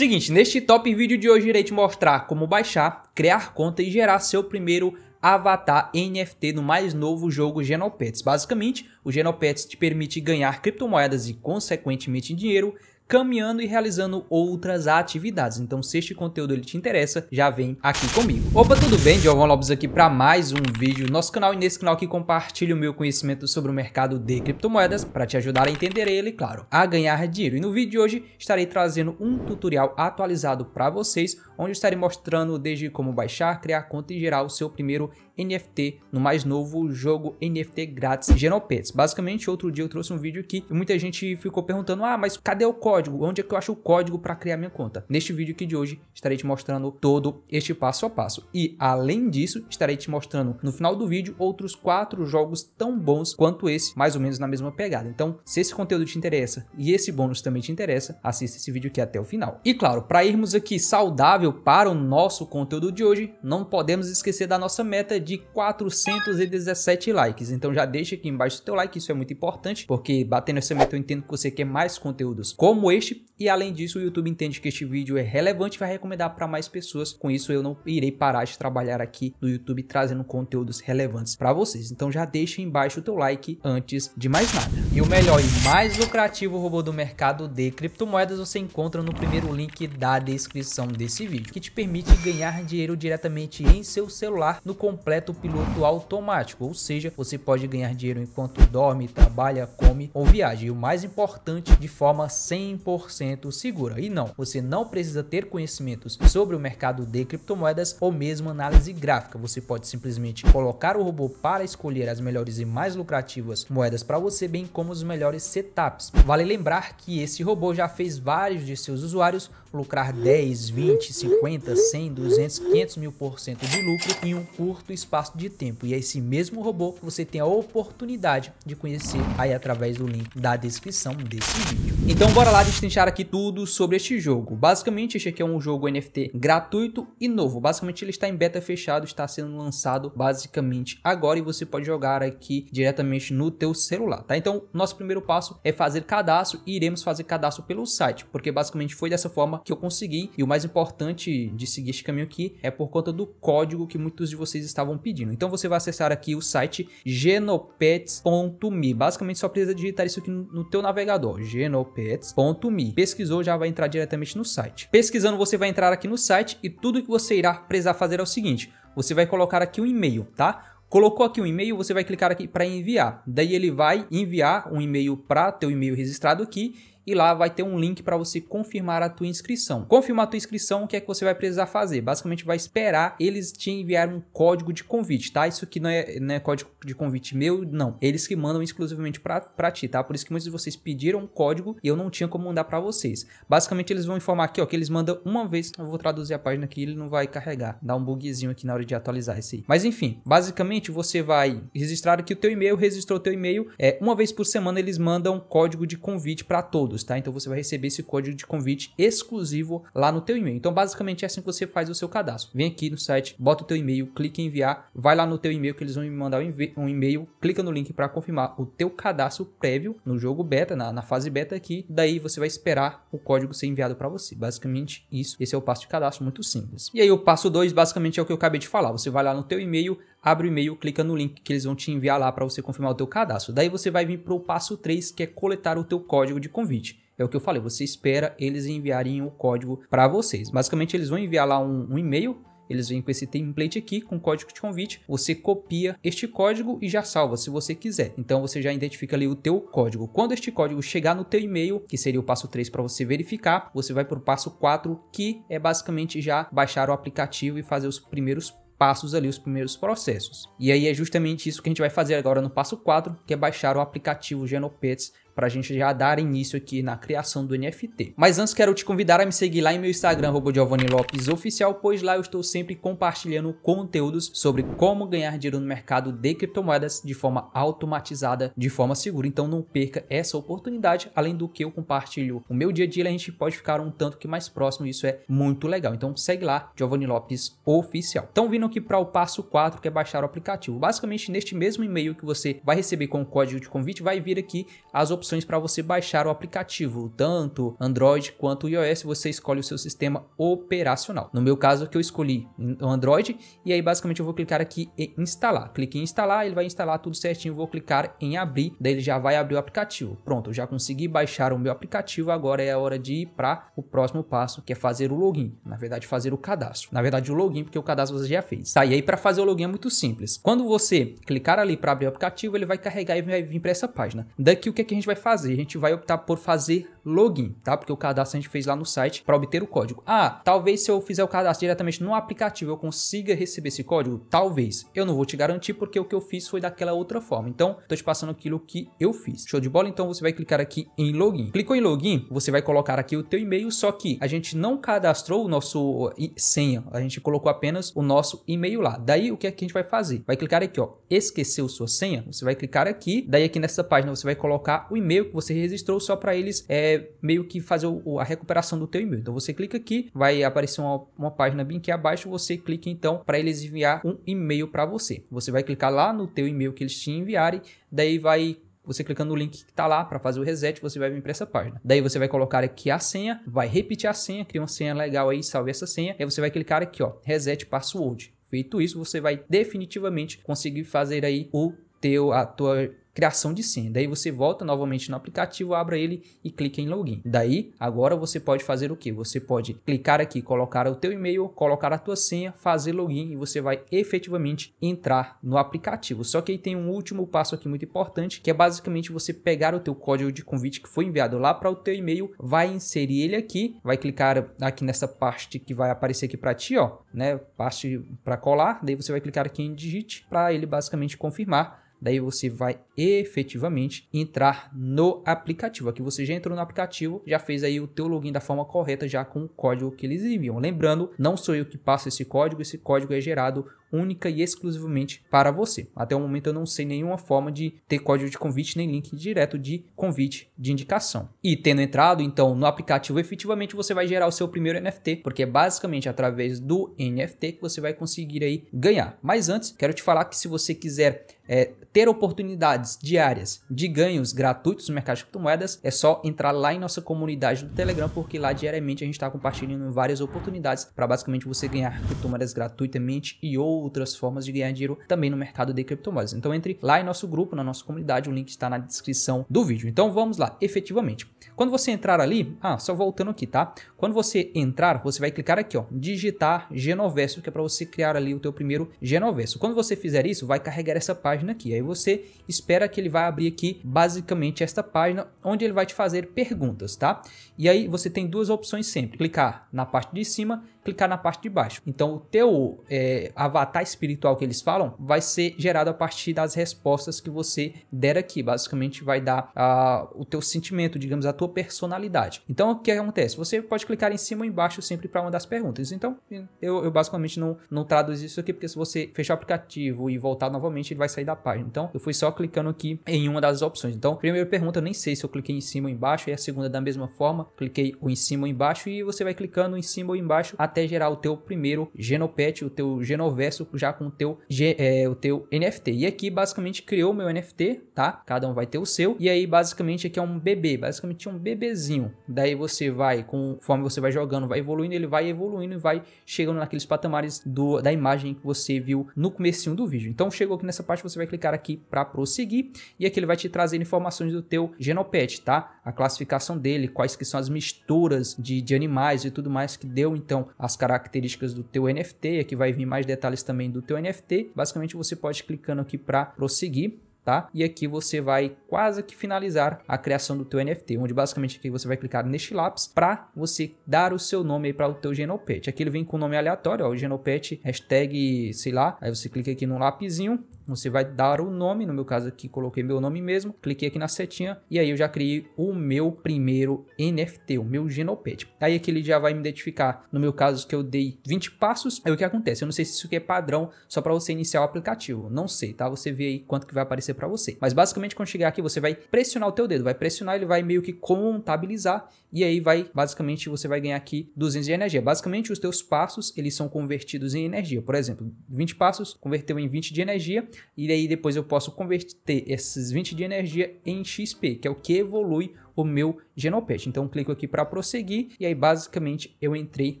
Seguinte, neste top vídeo de hoje irei te mostrar como baixar, criar conta e gerar seu primeiro avatar NFT no mais novo jogo Genopets. Basicamente, o Genopets te permite ganhar criptomoedas e, consequentemente, dinheiro, caminhando e realizando outras atividades. Então, se este conteúdo ele te interessa, já vem aqui comigo. Opa, tudo bem? Giovanni Lopes aqui para mais um vídeo no nosso canal e nesse canal que compartilho o meu conhecimento sobre o mercado de criptomoedas para te ajudar a entender ele, claro, a ganhar dinheiro. E no vídeo de hoje estarei trazendo um tutorial atualizado para vocês, onde estarei mostrando desde como baixar, criar conta e gerar o seu primeiro NFT no mais novo jogo NFT grátis General Pets. Basicamente, outro dia eu trouxe um vídeo aqui e muita gente ficou perguntando: ah, mas cadê o código? Onde é que eu acho o código para criar minha conta? Neste vídeo aqui de hoje, estarei te mostrando todo este passo a passo. E além disso, estarei te mostrando no final do vídeo outros quatro jogos tão bons quanto esse, mais ou menos na mesma pegada. Então, se esse conteúdo te interessa e esse bônus também te interessa, assista esse vídeo aqui até o final. E claro, para irmos aqui saudável para o nosso conteúdo de hoje, não podemos esquecer da nossa meta de de 417 likes. Então já deixa aqui embaixo o teu like, isso é muito importante, porque batendo essa meta eu entendo que você quer mais conteúdos como este. E além disso, o YouTube entende que este vídeo é relevante e vai recomendar para mais pessoas. Com isso, eu não irei parar de trabalhar aqui no YouTube trazendo conteúdos relevantes para vocês. Então já deixa embaixo o teu like antes de mais nada. E o melhor e mais lucrativo robô do mercado de criptomoedas você encontra no primeiro link da descrição desse vídeo, que te permite ganhar dinheiro diretamente em seu celular no completo completa o piloto automático, ou seja, você pode ganhar dinheiro enquanto dorme, trabalha, come ou viaja. E o mais importante, de forma 100% segura. E não, você não precisa ter conhecimentos sobre o mercado de criptomoedas ou mesmo análise gráfica. Você pode simplesmente colocar o robô para escolher as melhores e mais lucrativas moedas para você, bem como os melhores setups. Vale lembrar que esse robô já fez vários de seus usuários lucrar 10, 20, 50, 100, 200, 500 mil por cento de lucro em um curto espaço de tempo. E é esse mesmo robô que você tem a oportunidade de conhecer aí através do link da descrição desse vídeo. Então bora lá destrinchar aqui tudo sobre este jogo. Basicamente este aqui é um jogo NFT gratuito e novo. Basicamente ele está em beta fechado, está sendo lançado basicamente agora e você pode jogar aqui diretamente no teu celular, tá? Então nosso primeiro passo é fazer cadastro e iremos fazer cadastro pelo site, porque basicamente foi dessa forma que eu consegui. E o mais importante de seguir este caminho aqui é por conta do código que muitos de vocês estavam pedindo. Então você vai acessar aqui o site genopets.me. Basicamente só precisa digitar isso aqui no teu navegador, genopets.me. Pesquisou, já vai entrar diretamente no site. Pesquisando, você vai entrar aqui no site e tudo que você irá precisar fazer é o seguinte, você vai colocar aqui o um e-mail, tá? Colocou aqui um e-mail, você vai clicar aqui para enviar. Daí ele vai enviar um e-mail para teu e-mail registrado aqui e lá vai ter um link para você confirmar a tua inscrição. Confirmar a tua inscrição, o que é que você vai precisar fazer? Basicamente vai esperar eles te enviar um código de convite, tá? Isso aqui não é, não é código de convite meu, não. Eles que mandam exclusivamente para ti, tá? Por isso que muitos de vocês pediram um código e eu não tinha como mandar para vocês. Basicamente eles vão informar aqui, ó, que eles mandam uma vez. Eu vou traduzir a página aqui, ele não vai carregar. Dá um bugzinho aqui na hora de atualizar esse aí. Mas enfim, basicamente você vai registrar aqui o teu e-mail, registrou o teu e-mail, é uma vez por semana eles mandam código de convite para todos tá? Então você vai receber esse código de convite exclusivo lá no teu e-mail. Então basicamente é assim que você faz o seu cadastro. Vem aqui no site, bota o teu e-mail, clica em enviar, vai lá no teu e-mail que eles vão me mandar um e-mail, clica no link para confirmar o teu cadastro prévio no jogo beta, na, na, fase beta aqui. Daí você vai esperar o código ser enviado para você. Basicamente isso. Esse é o passo de cadastro muito simples. E aí o passo 2 basicamente é o que eu acabei de falar. Você vai lá no teu e-mail, abre o e-mail, clica no link que eles vão te enviar lá para você confirmar o teu cadastro. Daí você vai vir para o passo 3, que é coletar o teu código de convite seguinte. É o que eu falei, você espera eles enviarem o código para vocês. Basicamente, eles vão enviar lá um, um e-mail eles vêm com esse template aqui, com código de convite. Você copia este código e já salva se você quiser. Então você já identifica ali o teu código. Quando este código chegar no teu e-mail, que seria o passo 3 para você verificar, você vai para o passo 4, que é basicamente já baixar o aplicativo e fazer os primeiros passos ali, os primeiros processos. E aí é justamente isso que a gente vai fazer agora no passo 4, que é baixar o aplicativo Genopets para a gente já dar início aqui na criação do NFT. Mas antes quero te convidar a me seguir lá em meu Instagram, Giovanni Lopes Oficial, pois lá eu estou sempre compartilhando conteúdos sobre como ganhar dinheiro no mercado de criptomoedas de forma automatizada, de forma segura. Então não perca essa oportunidade, além do que eu compartilho o meu dia a dia, a gente pode ficar um tanto que mais próximo, isso é muito legal. Então segue lá, Giovanni Lopes Oficial. Então vindo aqui para o passo 4, que é baixar o aplicativo. Basicamente neste mesmo e-mail que você vai receber com o código de convite, vai vir aqui as opções opções para você baixar o aplicativo, tanto Android quanto iOS, você escolhe o seu sistema operacional. No meu caso que eu escolhi o Android e aí basicamente eu vou clicar aqui em instalar. Clique em instalar, ele vai instalar tudo certinho, vou clicar em abrir, daí ele já vai abrir o aplicativo. Pronto, eu já consegui baixar o meu aplicativo, agora é a hora de ir para o próximo passo, que é fazer o login, na verdade fazer o cadastro. Na verdade o login, porque o cadastro você já fez. Tá, e aí para fazer o login é muito simples. Quando você clicar ali para abrir o aplicativo, ele vai carregar e vai vir para essa página. Daqui o que, é que a gente vai fazer? A gente vai optar por fazer login, tá? Porque o cadastro a gente fez lá no site para obter o código. Ah, talvez se eu fizer o cadastro diretamente no aplicativo eu consiga receber esse código? Talvez. Eu não vou te garantir porque o que eu fiz foi daquela outra forma. Então, tô te passando aquilo que eu fiz. Show de bola? Então você vai clicar aqui em login. Clicou em login, você vai colocar aqui o teu e-mail, só que a gente não cadastrou o nosso senha, a gente colocou apenas o nosso e-mail lá. Daí o que é que a gente vai fazer? Vai clicar aqui, ó, esqueceu sua senha? Você vai clicar aqui, daí aqui nessa página você vai colocar o e-mail que você registrou só para eles é, meio que fazer o, a recuperação do teu e-mail. Então você clica aqui, vai aparecer uma, uma página bem aqui abaixo, você clica então para eles enviar um e-mail para você. Você vai clicar lá no teu e-mail que eles te enviarem, daí vai você clicando no link que está lá para fazer o reset, você vai vir para essa página. Daí você vai colocar aqui a senha, vai repetir a senha, cria uma senha legal aí, salve essa senha. Aí você vai clicar aqui, ó, reset password. Feito isso, você vai definitivamente conseguir fazer aí o teu a tua criação de senha. Daí você volta novamente no aplicativo, abra ele e clica em login. Daí, agora você pode fazer o que? Você pode clicar aqui, colocar o teu e-mail, colocar a tua senha, fazer login e você vai efetivamente entrar no aplicativo. Só que aí tem um último passo aqui muito importante, que é basicamente você pegar o teu código de convite que foi enviado lá para o teu e-mail, vai inserir ele aqui, vai clicar aqui nessa parte que vai aparecer aqui para ti, ó, né, parte para colar, daí você vai clicar aqui em digite para ele basicamente confirmar Daí você vai efetivamente entrar no aplicativo. Aqui você já entrou no aplicativo, já fez aí o teu login da forma correta, já com o código que eles enviam. Lembrando, não sou eu que passo esse código, esse código é gerado única e exclusivamente para você. Até o momento eu não sei nenhuma forma de ter código de convite nem link direto de convite de indicação. E tendo entrado então no aplicativo, efetivamente você vai gerar o seu primeiro NFT, porque é basicamente através do NFT que você vai conseguir aí ganhar. Mas antes, quero te falar que se você quiser é, ter oportunidades diárias de ganhos gratuitos no mercado de criptomoedas, é só entrar lá em nossa comunidade do Telegram, porque lá diariamente a gente está compartilhando várias oportunidades para basicamente você ganhar criptomoedas gratuitamente e ou outras formas de ganhar dinheiro também no mercado de criptomoedas. Então entre lá em nosso grupo, na nossa comunidade, o link está na descrição do vídeo. Então vamos lá, efetivamente. Quando você entrar ali, ah, só voltando aqui, tá? Quando você entrar, você vai clicar aqui, ó, digitar Genoverso, que é para você criar ali o teu primeiro Genoverso. Quando você fizer isso, vai carregar essa página aqui. Aí você espera que ele vai abrir aqui basicamente esta página onde ele vai te fazer perguntas, tá? E aí você tem duas opções sempre: clicar na parte de cima, clicar na parte de baixo. Então o teu é, avatar avatar espiritual que eles falam, vai ser gerado a partir das respostas que você der aqui. Basicamente, vai dar ah, o teu sentimento, digamos, a tua personalidade. Então, o que acontece? Você pode clicar em cima ou embaixo sempre para uma das perguntas. Então, eu, eu basicamente não, não traduzo isso aqui, porque se você fechar o aplicativo e voltar novamente, ele vai sair da página. Então, eu fui só clicando aqui em uma das opções. Então, primeira pergunta, eu nem sei se eu cliquei em cima ou embaixo, e a segunda da mesma forma, cliquei ou em cima ou embaixo, e você vai clicando em cima ou embaixo até gerar o teu primeiro genopet, o teu genoverso isso já com o teu, é, o teu NFT. E aqui basicamente criou meu NFT, tá? Cada um vai ter o seu. E aí basicamente aqui é um bebê, basicamente um bebezinho. Daí você vai, conforme você vai jogando, vai evoluindo, ele vai evoluindo e vai chegando naqueles patamares do, da imagem que você viu no começo do vídeo. Então chegou aqui nessa parte, você vai clicar aqui para prosseguir e aqui ele vai te trazer informações do teu Genopet, tá? A classificação dele, quais que são as misturas de, de animais e tudo mais que deu então as características do teu NFT. Aqui vai vir mais detalhes também do teu NFT. Basicamente você pode clicando aqui para prosseguir tá? E aqui você vai quase que finalizar a criação do teu NFT, onde basicamente aqui você vai clicar neste lápis para você dar o seu nome para o teu Genopet. Aqui ele vem com nome aleatório, ó, o Genopet hashtag, sei lá, aí você clica aqui no lápisinho. Você vai dar o nome, no meu caso aqui coloquei meu nome mesmo, cliquei aqui na setinha e aí eu já criei o meu primeiro NFT, o meu Genopet. Aí aqui ele já vai me identificar, no meu caso que eu dei 20 passos, aí o que acontece? Eu não sei se isso aqui é padrão só para você iniciar o aplicativo, não sei, tá? Você vê aí quanto que vai aparecer para você. Mas basicamente quando chegar aqui você vai pressionar o teu dedo, vai pressionar, ele vai meio que contabilizar e aí vai, basicamente você vai ganhar aqui 200 de energia. Basicamente os teus passos, eles são convertidos em energia. Por exemplo, 20 passos converteu em 20 de energia e aí depois eu posso converter esses 20 de energia em XP, que é o que evolui o meu Genopet. Então clico aqui para prosseguir e aí basicamente eu entrei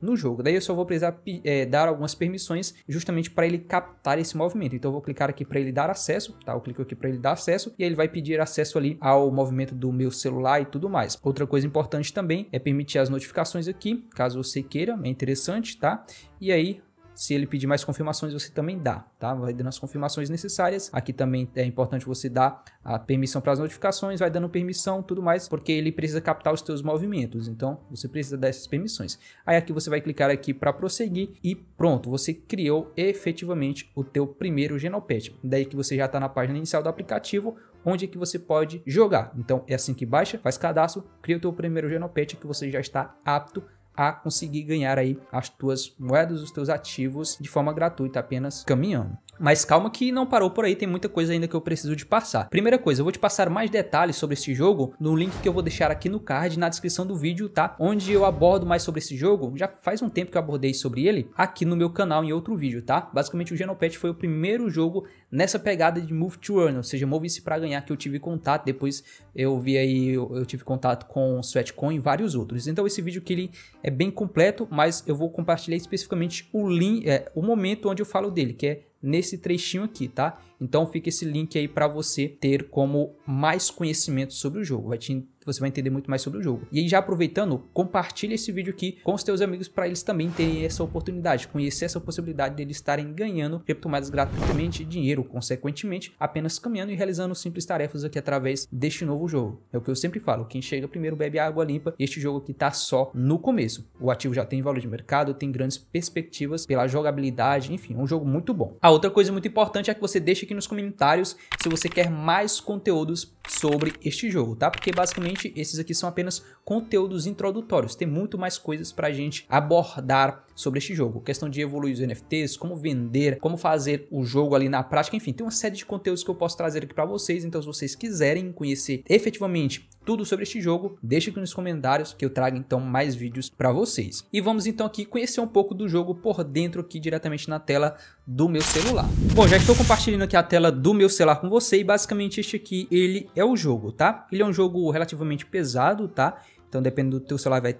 no jogo. Daí eu só vou precisar é, dar algumas permissões justamente para ele captar esse movimento. Então eu vou clicar aqui para ele dar acesso, tá? Eu clico aqui para ele dar acesso e ele vai pedir acesso ali ao movimento do meu celular e tudo mais. Outra coisa importante também é permitir as notificações aqui, caso você queira, é interessante, tá? E aí se ele pedir mais confirmações, você também dá, tá? Vai dando as confirmações necessárias. Aqui também é importante você dar a permissão para as notificações, vai dando permissão, tudo mais, porque ele precisa captar os seus movimentos. Então, você precisa dessas permissões. Aí aqui você vai clicar aqui para prosseguir e pronto, você criou efetivamente o teu primeiro Genopet. Daí que você já está na página inicial do aplicativo, onde é que você pode jogar. Então, é assim que baixa, faz cadastro, cria o teu primeiro Genopet que você já está apto a conseguir ganhar aí as tuas moedas, os teus ativos de forma gratuita, apenas caminhando. Mas calma que não parou por aí, tem muita coisa ainda que eu preciso de passar. Primeira coisa, eu vou te passar mais detalhes sobre este jogo no link que eu vou deixar aqui no card na descrição do vídeo, tá? Onde eu abordo mais sobre esse jogo, já faz um tempo que eu abordei sobre ele aqui no meu canal em outro vídeo, tá? Basicamente o Genopet foi o primeiro jogo nessa pegada de move to earn, ou seja, move-se para ganhar, que eu tive contato, depois eu vi aí, eu, eu tive contato com Sweatcoin e vários outros. Então esse vídeo que ele é bem completo, mas eu vou compartilhar especificamente o link, é, o momento onde eu falo dele, que é nesse trechinho aqui, tá? Então fica esse link aí para você ter como mais conhecimento sobre o jogo. Vai te, você vai entender muito mais sobre o jogo. E aí já aproveitando, compartilha esse vídeo aqui com os teus amigos para eles também terem essa oportunidade, conhecer essa possibilidade de eles estarem ganhando criptomoedas gratuitamente, dinheiro consequentemente, apenas caminhando e realizando simples tarefas aqui através deste novo jogo. É o que eu sempre falo, quem chega primeiro bebe água limpa. Este jogo aqui tá só no começo. O ativo já tem valor de mercado, tem grandes perspectivas pela jogabilidade, enfim, é um jogo muito bom. A outra coisa muito importante é que você deixe aqui nos comentários se você quer mais conteúdos sobre este jogo, tá? Porque basicamente esses aqui são apenas conteúdos introdutórios, tem muito mais coisas pra gente abordar sobre este jogo. Questão de evoluir os NFTs, como vender, como fazer o jogo ali na prática, enfim, tem uma série de conteúdos que eu posso trazer aqui para vocês, então se vocês quiserem conhecer efetivamente tudo sobre este jogo, deixa aqui nos comentários que eu trago então mais vídeos para vocês. E vamos então aqui conhecer um pouco do jogo por dentro aqui diretamente na tela do meu celular. Bom, já estou compartilhando aqui a tela do meu celular com você e basicamente este aqui, ele é o jogo, tá? Ele é um jogo relativamente pesado, tá? Então dependendo do teu celular vai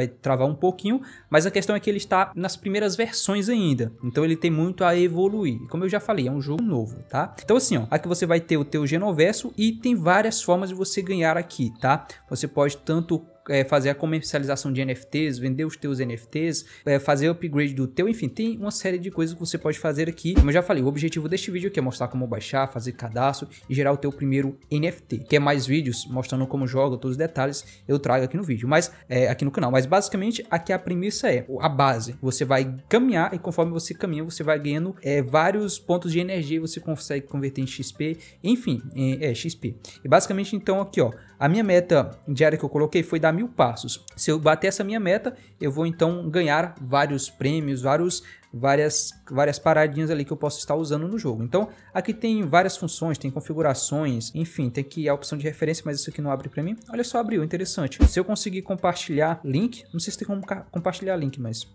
vai travar um pouquinho, mas a questão é que ele está nas primeiras versões ainda, então ele tem muito a evoluir. Como eu já falei, é um jogo novo, tá? Então assim, ó, aqui você vai ter o teu Genoverso e tem várias formas de você ganhar aqui, tá? Você pode tanto é, fazer a comercialização de NFTs, vender os teus NFTs, é, fazer o upgrade do teu, enfim, tem uma série de coisas que você pode fazer aqui. Como eu já falei, o objetivo deste vídeo é mostrar como baixar, fazer cadastro e gerar o teu primeiro NFT. Quer mais vídeos mostrando como joga, todos os detalhes, eu trago aqui no vídeo, mas é, aqui no canal. Mas basicamente aqui a premissa é a base. Você vai caminhar e conforme você caminha, você vai ganhando é, vários pontos de energia e você consegue converter em XP, enfim, em, é XP. E basicamente então aqui ó, a minha meta diária que eu coloquei foi dar mil passos. Se eu bater essa minha meta, eu vou então ganhar vários prêmios, vários, várias, várias paradinhas ali que eu posso estar usando no jogo. Então, aqui tem várias funções, tem configurações, enfim, tem aqui a opção de referência, mas isso aqui não abre para mim. Olha só, abriu, interessante. Se eu conseguir compartilhar link, não sei se tem como compartilhar link, mas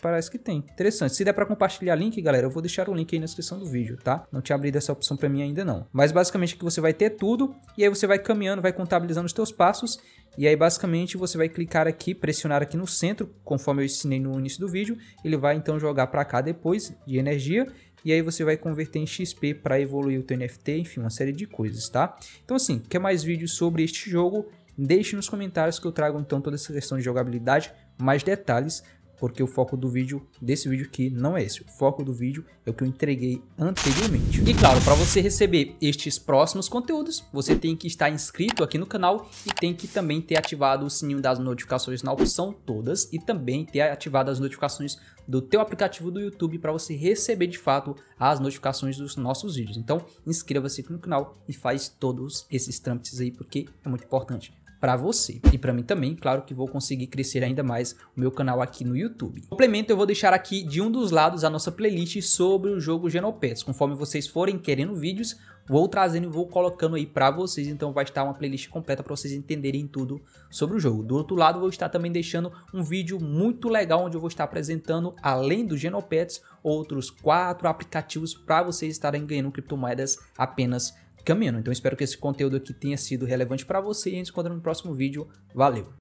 parece que tem. Interessante. Se der para compartilhar link, galera, eu vou deixar o link aí na descrição do vídeo, tá? Não tinha abrido essa opção para mim ainda não. Mas basicamente que você vai ter é tudo e aí você vai caminhando, vai contabilizando os teus passos e aí basicamente você vai clicar aqui, pressionar aqui no centro, conforme eu ensinei no início do vídeo, ele vai então jogar para cá depois de energia e aí você vai converter em XP para evoluir o teu NFT, enfim, uma série de coisas, tá? Então assim, quer mais vídeos sobre este jogo? Deixe nos comentários que eu trago então toda essa questão de jogabilidade, mais detalhes porque o foco do vídeo, desse vídeo aqui, não é esse. O foco do vídeo é o que eu entreguei anteriormente. E claro, para você receber estes próximos conteúdos, você tem que estar inscrito aqui no canal e tem que também ter ativado o sininho das notificações na opção todas e também ter ativado as notificações do teu aplicativo do YouTube para você receber de fato as notificações dos nossos vídeos. Então, inscreva-se aqui no canal e faz todos esses trâmites aí, porque é muito importante para você. E para mim também, claro que vou conseguir crescer ainda mais o meu canal aqui no YouTube. Complemento, eu vou deixar aqui de um dos lados a nossa playlist sobre o jogo Genopets. Conforme vocês forem querendo vídeos, vou trazendo e vou colocando aí para vocês, então vai estar uma playlist completa para vocês entenderem tudo sobre o jogo. Do outro lado, vou estar também deixando um vídeo muito legal onde eu vou estar apresentando, além do Genopets, outros quatro aplicativos para vocês estarem ganhando criptomoedas apenas caminhando. Então espero que esse conteúdo aqui tenha sido relevante para você e a gente se encontra no próximo vídeo. Valeu!